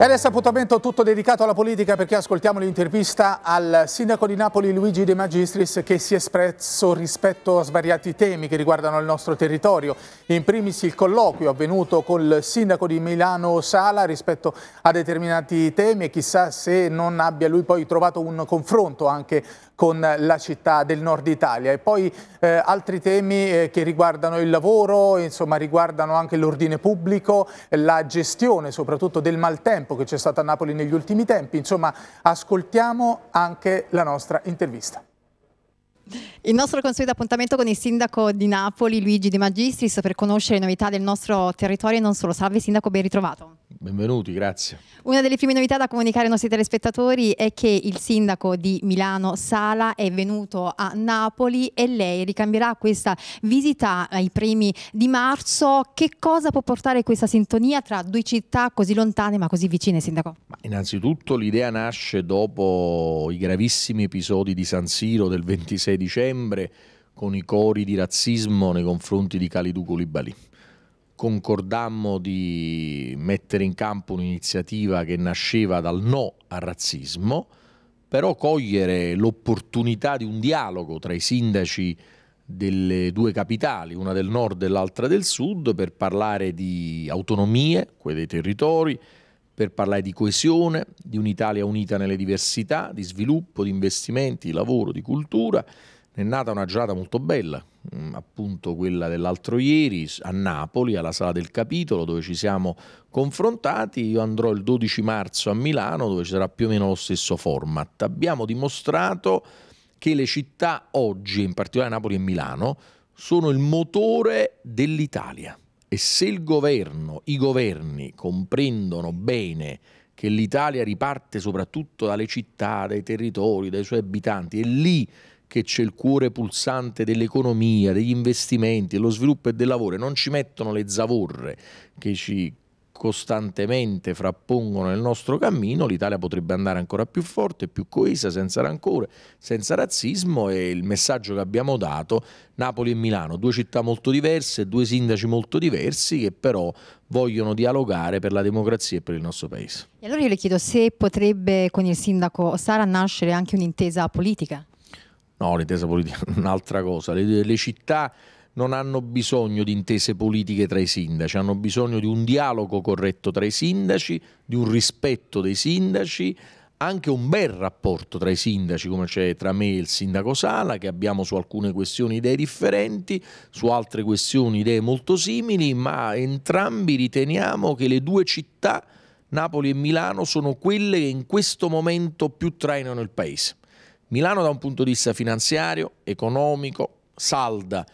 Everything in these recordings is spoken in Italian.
E adesso appuntamento tutto dedicato alla politica perché ascoltiamo l'intervista al sindaco di Napoli Luigi De Magistris che si è espresso rispetto a svariati temi che riguardano il nostro territorio. In primis il colloquio avvenuto col sindaco di Milano Sala rispetto a determinati temi e chissà se non abbia lui poi trovato un confronto anche con la città del nord Italia. E poi eh, altri temi eh, che riguardano il lavoro, insomma riguardano anche l'ordine pubblico, la gestione soprattutto del maltempo che c'è stato a Napoli negli ultimi tempi. Insomma ascoltiamo anche la nostra intervista. Il nostro consueto appuntamento con il sindaco di Napoli, Luigi De Magistris, per conoscere le novità del nostro territorio e non solo. Salve sindaco, ben ritrovato. Benvenuti, grazie. Una delle prime novità da comunicare ai nostri telespettatori è che il sindaco di Milano Sala è venuto a Napoli e lei ricambierà questa visita ai primi di marzo. Che cosa può portare questa sintonia tra due città così lontane ma così vicine, sindaco? Ma innanzitutto l'idea nasce dopo i gravissimi episodi di San Siro del 26 dicembre con i cori di razzismo nei confronti di Calidou Coulibaly concordammo di mettere in campo un'iniziativa che nasceva dal no al razzismo, però cogliere l'opportunità di un dialogo tra i sindaci delle due capitali, una del nord e l'altra del sud, per parlare di autonomie, quelle dei territori, per parlare di coesione, di un'Italia unita nelle diversità, di sviluppo, di investimenti, di lavoro, di cultura è nata una giornata molto bella, mm, appunto quella dell'altro ieri a Napoli, alla Sala del Capitolo, dove ci siamo confrontati. Io andrò il 12 marzo a Milano, dove ci sarà più o meno lo stesso format. Abbiamo dimostrato che le città oggi, in particolare Napoli e Milano, sono il motore dell'Italia. E se il governo, i governi comprendono bene che l'Italia riparte soprattutto dalle città, dai territori, dai suoi abitanti, è lì che c'è il cuore pulsante dell'economia, degli investimenti, dello sviluppo e del lavoro, e non ci mettono le zavorre che ci costantemente frappongono nel nostro cammino, l'Italia potrebbe andare ancora più forte, più coesa, senza rancore, senza razzismo e il messaggio che abbiamo dato, Napoli e Milano, due città molto diverse, due sindaci molto diversi che però vogliono dialogare per la democrazia e per il nostro paese. E allora io le chiedo se potrebbe con il sindaco Sara nascere anche un'intesa politica? No, l'intesa politica è un'altra cosa. Le, le, città non hanno bisogno di intese politiche tra i sindaci, hanno bisogno di un dialogo corretto tra i sindaci, di un rispetto dei sindaci, anche un bel rapporto tra i sindaci come c'è tra me e il sindaco Sala, che abbiamo su alcune questioni idee differenti, su altre questioni idee molto simili, ma entrambi riteniamo che le due città, Napoli e Milano, sono quelle che in questo momento più trainano il paese. Milano da un punto di vista finanziario, economico, salda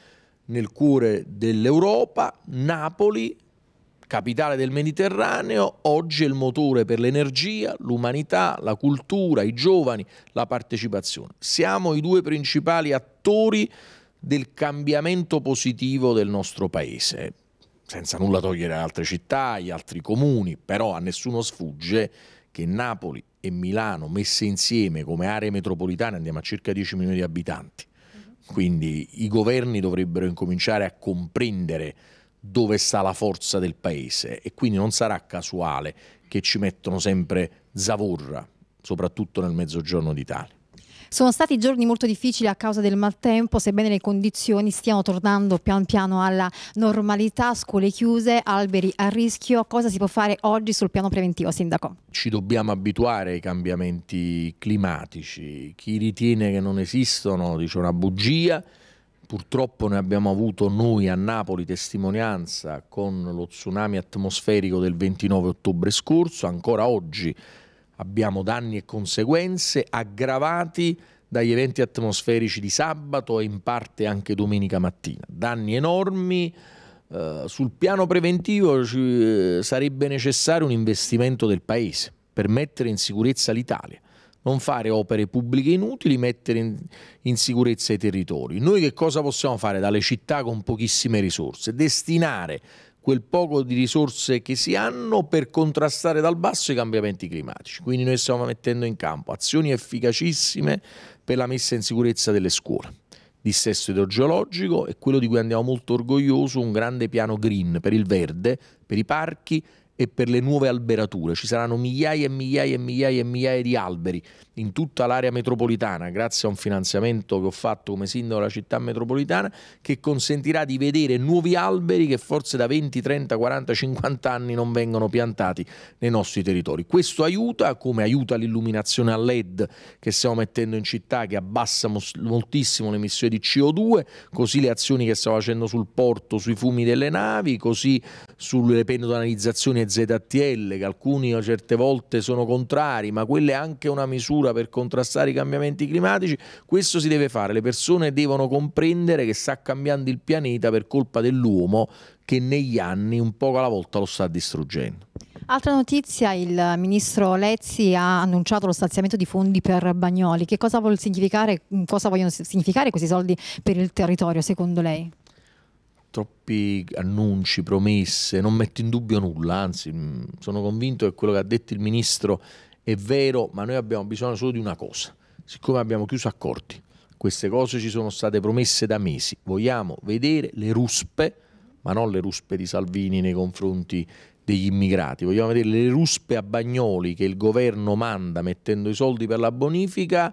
nel cuore dell'Europa, Napoli, capitale del Mediterraneo, oggi è il motore per l'energia, l'umanità, la cultura, i giovani, la partecipazione. Siamo i due principali attori del cambiamento positivo del nostro paese, senza nulla togliere ad altre città, gli altri comuni, però a nessuno sfugge che Napoli e Milano messe insieme come aree metropolitane andiamo a circa 10 milioni di abitanti. Mhm. Quindi i governi dovrebbero incominciare a comprendere dove sta la forza del paese e quindi non sarà casuale che ci mettono sempre zavorra, soprattutto nel mezzogiorno d'Italia. Sono stati giorni molto difficili a causa del maltempo, sebbene le condizioni stiano tornando pian piano alla normalità, scuole chiuse, alberi a rischio. Cosa si può fare oggi sul piano preventivo, Sindaco? Ci dobbiamo abituare ai cambiamenti climatici. Chi ritiene che non esistono dice una bugia. Purtroppo ne abbiamo avuto noi a Napoli testimonianza con lo tsunami atmosferico del 29 ottobre scorso, ancora oggi Abbiamo danni e conseguenze aggravati dagli eventi atmosferici di sabato e in parte anche domenica mattina. Danni enormi. Eh, sul piano preventivo eh, sarebbe necessario un investimento del Paese per mettere in sicurezza l'Italia. Non fare opere pubbliche inutili, mettere in sicurezza i territori. Noi che cosa possiamo fare dalle città con pochissime risorse? Destinare quel poco di risorse che si hanno per contrastare dal basso i cambiamenti climatici. Quindi noi stiamo mettendo in campo azioni efficacissime per la messa in sicurezza delle scuole. Dissesto idrogeologico e quello di cui andiamo molto orgoglioso, un grande piano green per il verde, per i parchi e per le nuove alberature. Ci saranno migliaia e migliaia e migliaia e migliaia di alberi in tutta l'area metropolitana, grazie a un finanziamento che ho fatto come sindaco della città metropolitana, che consentirà di vedere nuovi alberi che forse da 20, 30, 40, 50 anni non vengono piantati nei nostri territori. Questo aiuta, come aiuta l'illuminazione a LED che stiamo mettendo in città, che abbassa moltissimo le emissioni di CO2, così le azioni che stiamo facendo sul porto, sui fumi delle navi, così sulle penalizzazioni linee ZTL che alcuni a certe volte sono contrari, ma quella è anche una misura per contrastare i cambiamenti climatici, questo si deve fare, le persone devono comprendere che sta cambiando il pianeta per colpa dell'uomo che negli anni un poco alla volta lo sta distruggendo. Altra notizia, il ministro Lezzi ha annunciato lo stanziamento di fondi per Bagnoli. Che cosa, cosa vogliono significare questi soldi per il territorio secondo lei? troppi annunci, promesse, non metto in dubbio nulla, anzi mm, sono convinto che quello che ha detto il ministro è vero, ma noi abbiamo bisogno solo di una cosa, siccome abbiamo chiuso accordi, queste cose ci sono state promesse da mesi, vogliamo vedere le ruspe, ma non le ruspe di Salvini nei confronti degli immigrati, vogliamo vedere le ruspe a bagnoli che il governo manda mettendo i soldi per la bonifica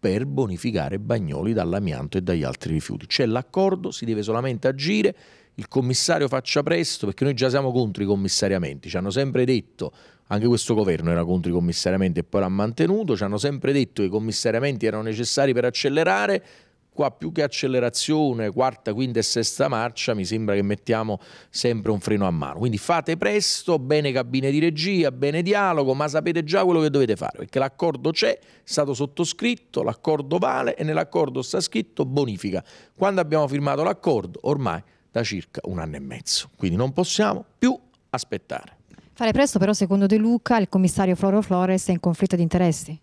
per bonificare Bagnoli dall'amianto e dagli altri rifiuti. C'è l'accordo, si deve solamente agire, il commissario faccia presto, perché noi già siamo contro i commissariamenti, ci hanno sempre detto, anche questo governo era contro i commissariamenti e poi l'ha mantenuto, ci hanno sempre detto che i commissariamenti erano necessari per accelerare, qua più che accelerazione, quarta, quinta e sesta marcia, mi sembra che mettiamo sempre un freno a mano. Quindi fate presto, bene cabine di regia, bene dialogo, ma sapete già quello che dovete fare, perché l'accordo c'è, è stato sottoscritto, l'accordo vale e nell'accordo sta scritto bonifica. Quando abbiamo firmato l'accordo? Ormai da circa un anno e mezzo, quindi non possiamo più aspettare. Fare presto però, secondo De Luca, il commissario Floro Flores è in conflitto di interessi.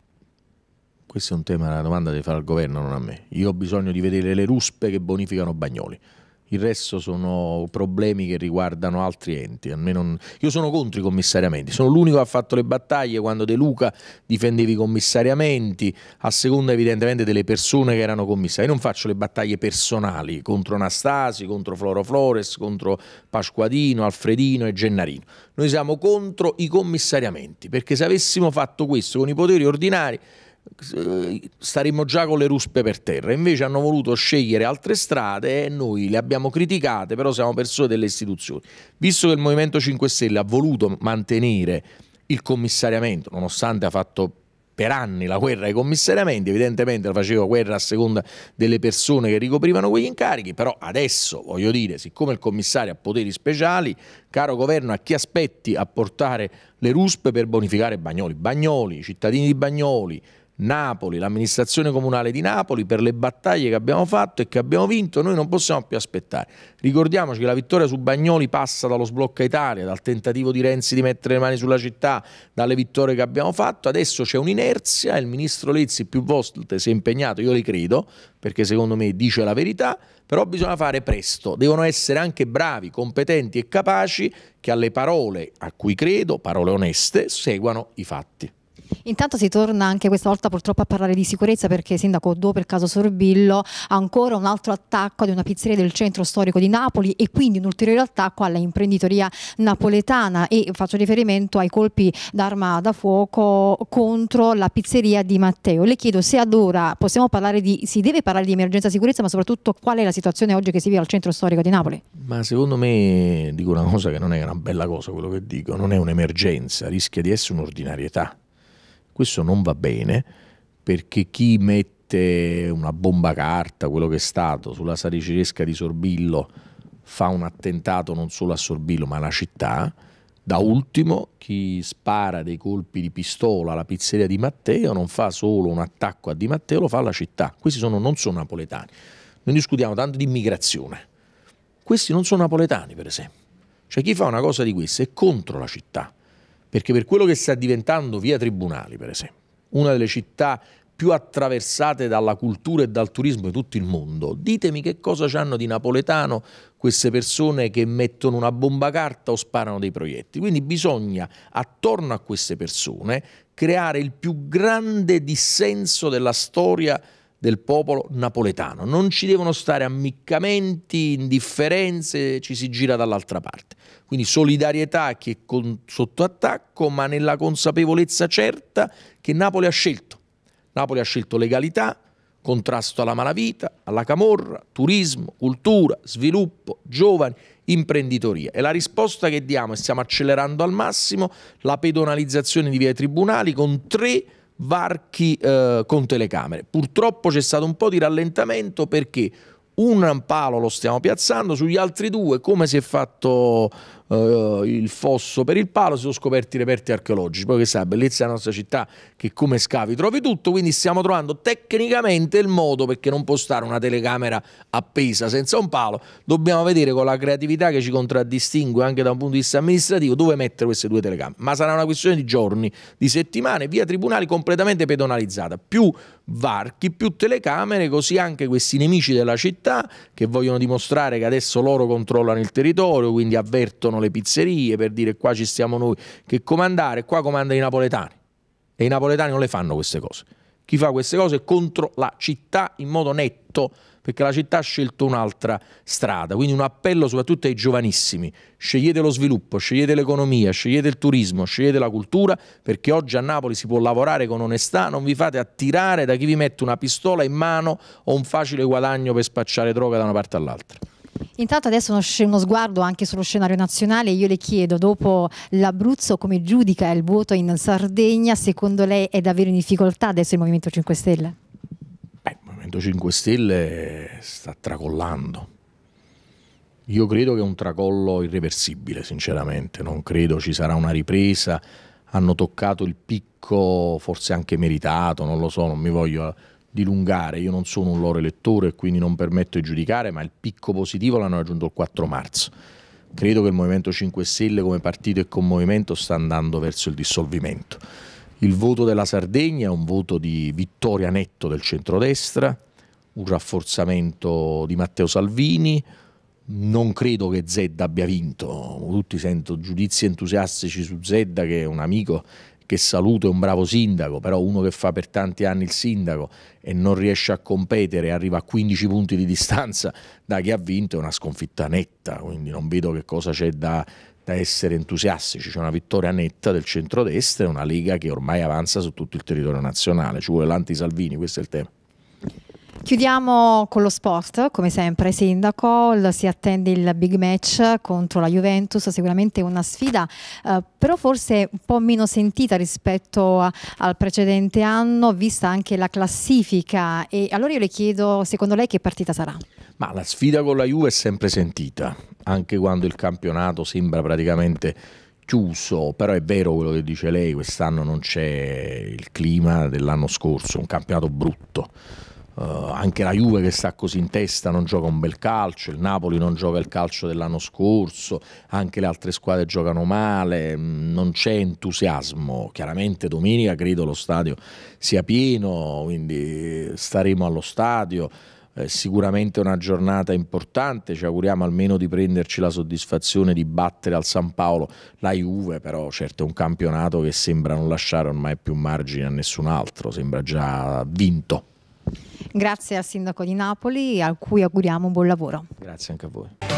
Questo è un tema, una domanda deve fare al governo, non a me. Io ho bisogno di vedere le ruspe che bonificano Bagnoli. Il resto sono problemi che riguardano altri enti. Non... Io sono contro i commissariamenti, sono l'unico che ha fatto le battaglie quando De Luca difendeva i commissariamenti, a seconda evidentemente delle persone che erano commissari. non faccio le battaglie personali contro Anastasi, contro Floro Flores, contro Pasquadino, Alfredino e Gennarino. Noi siamo contro i commissariamenti, perché se avessimo fatto questo con i poteri ordinari staremmo già con le ruspe per terra. Invece hanno voluto scegliere altre strade e noi le abbiamo criticate, però siamo persone delle istituzioni. Visto che il Movimento 5 Stelle ha voluto mantenere il commissariamento, nonostante ha fatto per anni la guerra ai commissariamenti, evidentemente la faceva guerra a seconda delle persone che ricoprivano quegli incarichi, però adesso voglio dire, siccome il commissario ha poteri speciali, caro governo, a chi aspetti a portare le ruspe per bonificare Bagnoli? Bagnoli, i cittadini di Bagnoli, Napoli, l'amministrazione comunale di Napoli per le battaglie che abbiamo fatto e che abbiamo vinto, noi non possiamo più aspettare. Ricordiamoci che la vittoria su Bagnoli passa dallo sblocca Italia, dal tentativo di Renzi di mettere le mani sulla città, dalle vittorie che abbiamo fatto, adesso c'è un'inerzia, il ministro Lezzi più volte si è impegnato, io li credo, perché secondo me dice la verità, però bisogna fare presto, devono essere anche bravi, competenti e capaci che alle parole a cui credo, parole oneste, seguano i fatti. Intanto si torna anche questa volta purtroppo a parlare di sicurezza perché Sindaco Do per caso Sorbillo ancora un altro attacco ad una pizzeria del centro storico di Napoli e quindi un ulteriore attacco alla imprenditoria napoletana e faccio riferimento ai colpi d'arma da fuoco contro la pizzeria di Matteo. Le chiedo se ad ora possiamo parlare di, si deve parlare di emergenza sicurezza ma soprattutto qual è la situazione oggi che si vive al centro storico di Napoli? Ma secondo me dico una cosa che non è una bella cosa quello che dico, non è un'emergenza, rischia di essere un'ordinarietà questo non va bene perché chi mette una bomba carta, quello che è stato, sulla sariceresca di Sorbillo fa un attentato non solo a Sorbillo ma alla città. Da ultimo, chi spara dei colpi di pistola alla pizzeria di Matteo non fa solo un attacco a Di Matteo, lo fa alla città. Questi sono, non sono napoletani. Noi discutiamo tanto di immigrazione. Questi non sono napoletani, per esempio. Cioè chi fa una cosa di questa è contro la città. Perché per quello che sta diventando via Tribunali, per esempio, una delle città più attraversate dalla cultura e dal turismo di tutto il mondo. Ditemi che cosa hanno di napoletano queste persone che mettono una bomba carta o sparano dei proiettili. Quindi bisogna, attorno a queste persone, creare il più grande dissenso della storia del popolo napoletano. Non ci devono stare ammiccamenti, indifferenze, ci si gira dall'altra parte. Quindi solidarietà che è con, sotto attacco, ma nella consapevolezza certa che Napoli ha scelto. Napoli ha scelto legalità, contrasto alla malavita, alla camorra, turismo, cultura, sviluppo, giovani, imprenditoria. E la risposta che diamo, e stiamo accelerando al massimo, la pedonalizzazione di via tribunali con tre varchi eh, con telecamere. Purtroppo c'è stato un po' di rallentamento perché un palo lo stiamo piazzando, sugli altri due come si è fatto uh, il fosso per il palo, si sono scoperti i reperti archeologici. Poi che sa, bellezza della nostra città che come scavi trovi tutto, quindi stiamo trovando tecnicamente il modo perché non può stare una telecamera appesa senza un palo. Dobbiamo vedere con la creatività che ci contraddistingue anche da un punto di vista amministrativo dove mettere queste due telecamere. Ma sarà una questione di giorni, di settimane, via tribunali completamente pedonalizzata. Più varchi, più telecamere, così anche questi nemici della città che vogliono dimostrare che adesso loro controllano il territorio, quindi avvertono sono le pizzerie per dire qua ci stiamo noi che comandare, qua comandano i napoletani. E i napoletani non le fanno queste cose. Chi fa queste cose è contro la città in modo netto, perché la città ha scelto un'altra strada. Quindi un appello soprattutto ai giovanissimi. Scegliete lo sviluppo, scegliete l'economia, scegliete il turismo, scegliete la cultura, perché oggi a Napoli si può lavorare con onestà, non vi fate attirare da chi vi mette una pistola in mano o un facile guadagno per spacciare droga da una parte all'altra. Intanto adesso uno, uno, sguardo anche sullo scenario nazionale, io le chiedo, dopo l'Abruzzo come giudica il voto in Sardegna, secondo lei è davvero in difficoltà adesso il Movimento 5 Stelle? Beh, il Movimento 5 Stelle sta tracollando. Io credo che è un tracollo irreversibile, sinceramente, non credo ci sarà una ripresa, hanno toccato il picco, forse anche meritato, non lo so, non mi voglio dilungare, io non sono un loro elettore e quindi non permetto di giudicare, ma il picco positivo l'hanno raggiunto il 4 marzo. Credo che il Movimento 5 Stelle come partito e come movimento sta andando verso il dissolvimento. Il voto della Sardegna è un voto di vittoria netto del centrodestra, un rafforzamento di Matteo Salvini, non credo che Zedda abbia vinto, tutti sento giudizi entusiastici su Zedda che è un amico che saluto è un bravo sindaco, però uno che fa per tanti anni il sindaco e non riesce a competere, arriva a 15 punti di distanza da chi ha vinto, è una sconfitta netta, quindi non vedo che cosa c'è da, da essere entusiastici, c'è una vittoria netta del centrodestra, è una lega che ormai avanza su tutto il territorio nazionale, ci vuole l'anti-Salvini, questo è il tema. Chiudiamo con lo sport, come sempre Sindaco, si attende il big match contro la Juventus, sicuramente una sfida eh, però forse un po' meno sentita rispetto a, al precedente anno, vista anche la classifica e allora io le chiedo secondo lei che partita sarà? Ma la sfida con la Juve è sempre sentita, anche quando il campionato sembra praticamente chiuso, però è vero quello che dice lei, quest'anno non c'è il clima dell'anno scorso, un campionato brutto Uh, anche la Juve che sta così in testa non gioca un bel calcio, il Napoli non gioca il calcio dell'anno scorso, anche le altre squadre giocano male, mm, non c'è entusiasmo. Chiaramente domenica credo lo stadio sia pieno, quindi staremo allo stadio. Eh, sicuramente è una giornata importante, ci auguriamo almeno di prenderci la soddisfazione di battere al San Paolo la Juve, però certo è un campionato che sembra non lasciare ormai più margine a nessun altro, sembra già vinto. Grazie al Sindaco di Napoli, a cui auguriamo un buon lavoro. Grazie anche a voi.